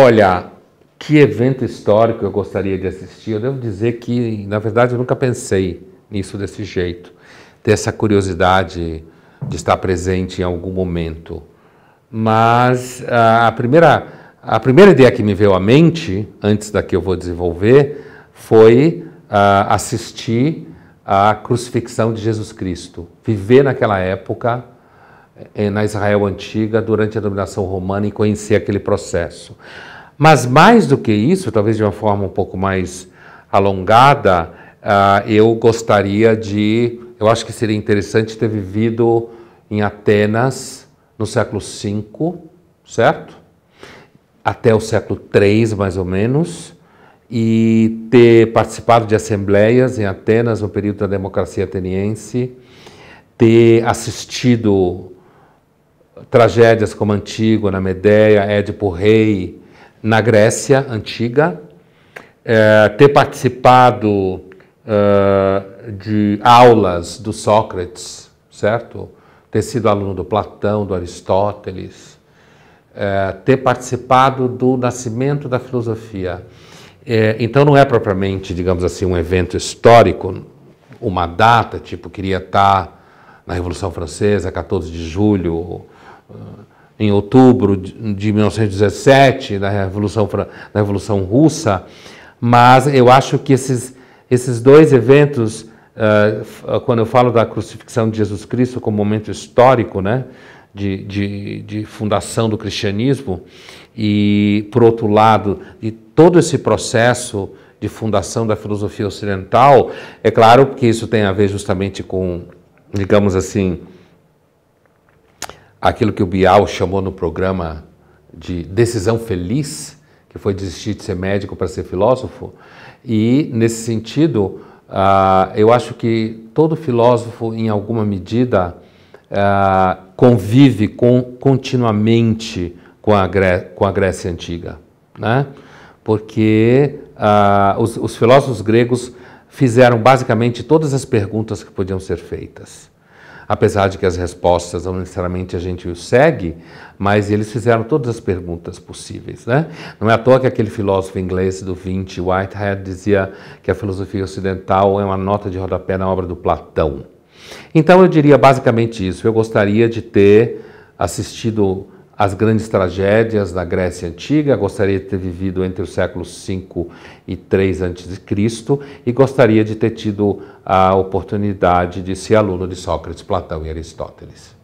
Olha, que evento histórico eu gostaria de assistir. Eu devo dizer que, na verdade, eu nunca pensei nisso desse jeito, dessa curiosidade de estar presente em algum momento. Mas ah, a primeira, a primeira ideia que me veio à mente, antes da que eu vou desenvolver, foi uh, assistir à crucifixão de Jesus Cristo, viver naquela época eh, na Israel antiga durante a dominação romana e conhecer aquele processo. Mas mais do que isso, talvez de uma forma um pouco mais alongada, ah, eu gostaria de. Eu acho que seria interessante ter vivido em Atenas no século V, certo? Até o século III, mais ou menos, e ter participado de assembleias em Atenas no período da democracia ateniense, ter assistido tragédias como Antígona, Medeia, Édipo Rei, na Grécia antiga, é, ter participado é, de aulas do Sócrates, certo? Ter sido aluno do Platão, do Aristóteles, é, ter participado do nascimento da filosofia. É, então não é propriamente, digamos assim, um evento histórico, uma data, tipo, queria estar na Revolução Francesa, 14 de julho, ah, em outubro de 1917, na Revolução, na Revolução Russa, mas eu acho que esses, esses dois eventos, ah, quando eu falo da crucifixão de Jesus Cristo como momento histórico, né, de, de, de, fundação do cristianismo, e, por outro lado, de todo esse processo de fundação da filosofia ocidental, é claro que isso tem a ver justamente com, digamos assim, aquilo que o Bial chamou no programa de decisão feliz, que foi desistir de ser médico para ser filósofo. E, nesse sentido, uh, eu acho que todo filósofo, em alguma medida, uh, convive com, continuamente com a, Gré com a Grécia Antiga, né? porque uh, os, os filósofos gregos fizeram basicamente todas as perguntas que podiam ser feitas apesar de que as respostas não necessariamente a gente os segue, mas eles fizeram todas as perguntas possíveis, né? Não é à toa que aquele filósofo inglês do 20, Whitehead, dizia que a filosofia ocidental é uma nota de rodapé na obra do Platão. Então eu diria basicamente isso. Eu gostaria de ter assistido as grandes tragédias da Grécia Antiga, gostaria de ter vivido entre os séculos 5 e 3 a.C. e gostaria de ter tido a oportunidade de ser aluno de Sócrates, Platão e Aristóteles.